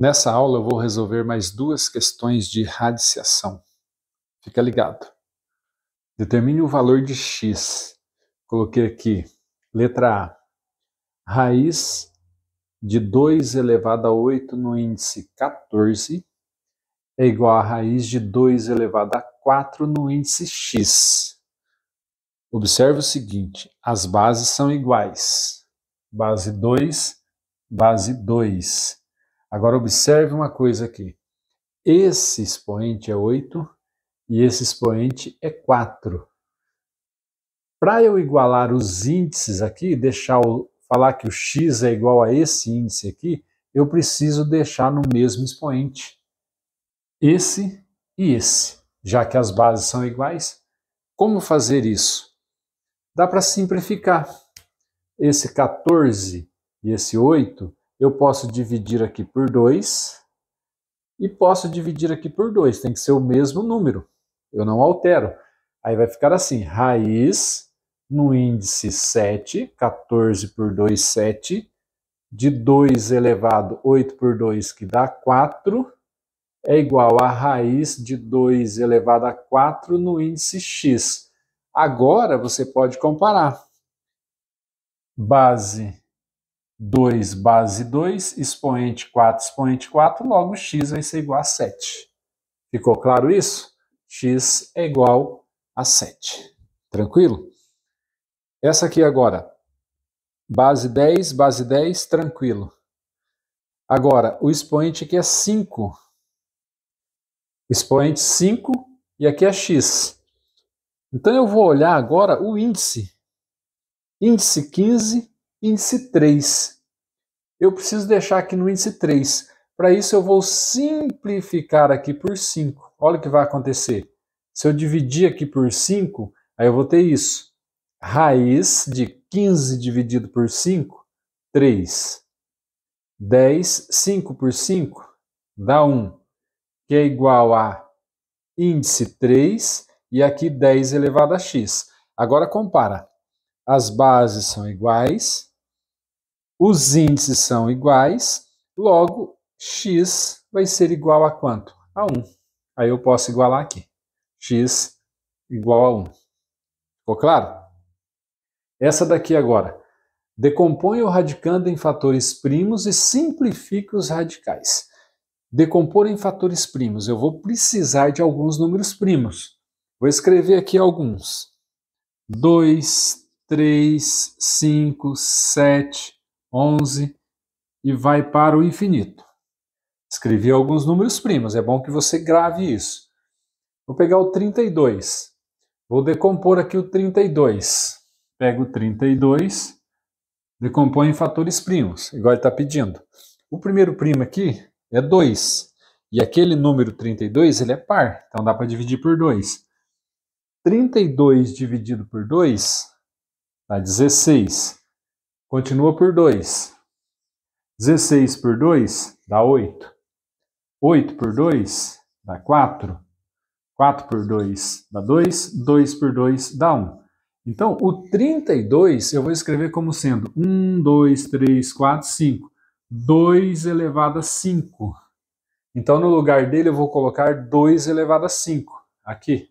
Nessa aula eu vou resolver mais duas questões de radiciação. Fica ligado. Determine o valor de x. Coloquei aqui, letra A, raiz de 2 elevado a 8 no índice 14 é igual a raiz de 2 elevado a 4 no índice x. Observe o seguinte, as bases são iguais. Base 2, base 2 Agora observe uma coisa aqui. Esse expoente é 8 e esse expoente é 4. Para eu igualar os índices aqui, deixar o, falar que o x é igual a esse índice aqui, eu preciso deixar no mesmo expoente esse e esse, já que as bases são iguais. Como fazer isso? Dá para simplificar. Esse 14 e esse 8 eu posso dividir aqui por 2 e posso dividir aqui por 2, tem que ser o mesmo número, eu não altero. Aí vai ficar assim, raiz no índice 7, 14 por 2, 7, de 2 elevado 8 por 2, que dá 4, é igual a raiz de 2 elevado a 4 no índice x. Agora você pode comparar. Base 2 base 2, expoente 4, expoente 4, logo x vai ser igual a 7. Ficou claro isso? x é igual a 7. Tranquilo? Essa aqui agora, base 10, base 10, tranquilo. Agora, o expoente aqui é 5. Expoente 5 e aqui é x. Então eu vou olhar agora o índice. Índice 15 índice 3. Eu preciso deixar aqui no índice 3. Para isso, eu vou simplificar aqui por 5. Olha o que vai acontecer. Se eu dividir aqui por 5, aí eu vou ter isso. Raiz de 15 dividido por 5, 3. 10, 5 por 5, dá 1, que é igual a índice 3 e aqui 10 elevado a x. Agora compara. As bases são iguais, os índices são iguais, logo x vai ser igual a quanto? A 1. Aí eu posso igualar aqui. x igual a 1. Ficou claro? Essa daqui agora. Decomponha o radicando em fatores primos e simplifique os radicais. Decompor em fatores primos. Eu vou precisar de alguns números primos. Vou escrever aqui alguns. 2, 3, 5, 7, 11 e vai para o infinito. Escrevi alguns números primos, é bom que você grave isso. Vou pegar o 32. Vou decompor aqui o 32. Pego o 32, decompõe em fatores primos, igual ele está pedindo. O primeiro primo aqui é 2. E aquele número 32, ele é par, então dá para dividir por 2. 32 dividido por 2 dá 16. Continua por 2. 16 por 2 dá 8. 8 por 2 dá 4. 4 por 2 dá 2. 2 por 2 dá 1. Então, o 32 eu vou escrever como sendo 1, 2, 3, 4, 5. 2 elevado a 5. Então, no lugar dele, eu vou colocar 2 elevado a 5. Aqui.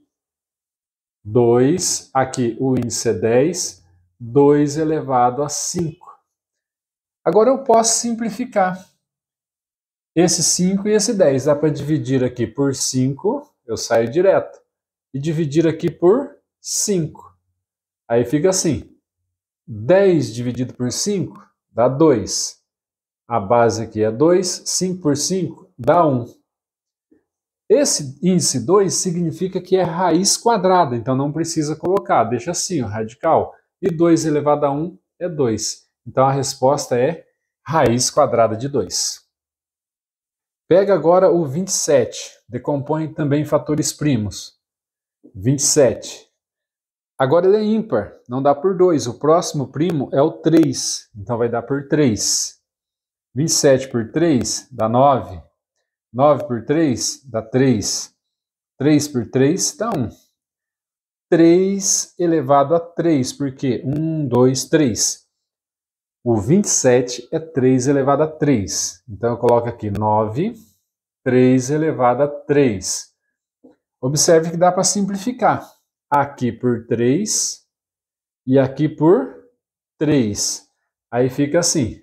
2, aqui o índice é 10, 2 elevado a 5. Agora eu posso simplificar esse 5 e esse 10. Dá para dividir aqui por 5, eu saio direto. E dividir aqui por 5. Aí fica assim. 10 dividido por 5 dá 2. A base aqui é 2. 5 por 5 dá 1. Esse índice 2 significa que é raiz quadrada, então não precisa colocar. Deixa assim, o radical e 2 elevado a 1 é 2. Então a resposta é raiz quadrada de 2. Pega agora o 27, decompõe também fatores primos. 27. Agora ele é ímpar, não dá por 2. O próximo primo é o 3, então vai dar por 3. 27 por 3 dá 9. 9 por 3 dá 3. 3 por 3 dá 1. 3 elevado a 3, porque 1, 2, 3. O 27 é 3 elevado a 3. Então eu coloco aqui 9, 3 elevado a 3. Observe que dá para simplificar. Aqui por 3 e aqui por 3. Aí fica assim.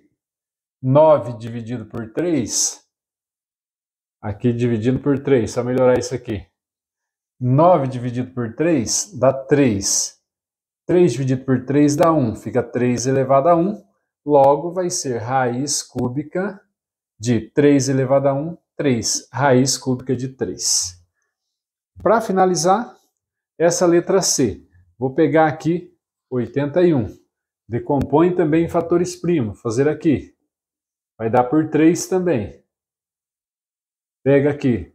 9 dividido por 3. Aqui dividido por 3. Só melhorar isso aqui. 9 dividido por 3 dá 3. 3 dividido por 3 dá 1, fica 3 elevado a 1. Logo, vai ser raiz cúbica de 3 elevado a 1, 3. Raiz cúbica de 3. Para finalizar, essa letra C. Vou pegar aqui 81. Decompõe também em fatores primos. Fazer aqui. Vai dar por 3 também. Pega aqui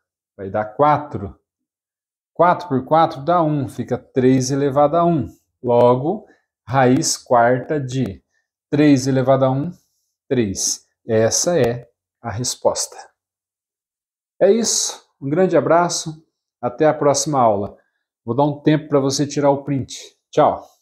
Vai dar 4. 4 por 4 dá 1, fica 3 elevado a 1. Logo, raiz quarta de 3 elevado a 1, 3. Essa é a resposta. É isso. Um grande abraço. Até a próxima aula. Vou dar um tempo para você tirar o print. Tchau.